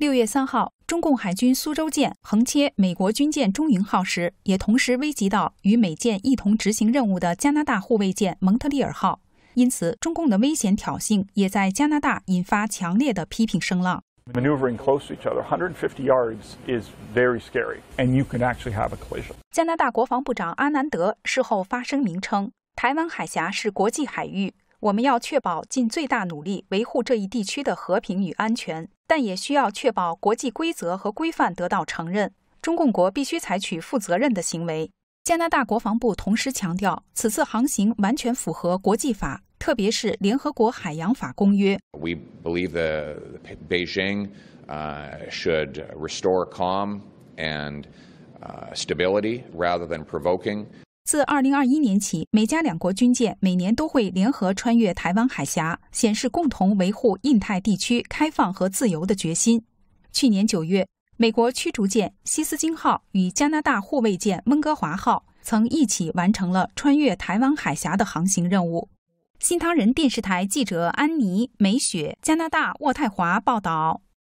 六月三号，中共海军“苏州舰”横切美国军舰“中营号”时，也同时危及到与美舰一同执行任务的加拿大护卫舰“蒙特利尔号”。因此，中共的危险挑衅也在加拿大引发强烈的批评声浪。Maneuvering close to each other, 150 yards is very scary, and you can actually have a collision. 加拿大国防部长阿南德事后发声明称，台湾海峡是国际海域。我们要确保尽最大努力维护这一地区的和平与安全，但也需要确保国际规则和规范得到承认。中共国必须采取负责任的行为。加拿大国防部同时强调，此次航行完全符合国际法，特别是《联合国海洋法公约》。We believe t h e Beijing should restore calm and stability rather than provoking. 自二零二一年起，美加两国军舰每年都会联合穿越台湾海峡，显示共同维护印太地区开放和自由的决心。去年九月，美国驱逐舰“西斯金号”与加拿大护卫舰“温哥华号”曾一起完成了穿越台湾海峡的航行任务。新唐人电视台记者安妮·梅雪，加拿大渥太华报道。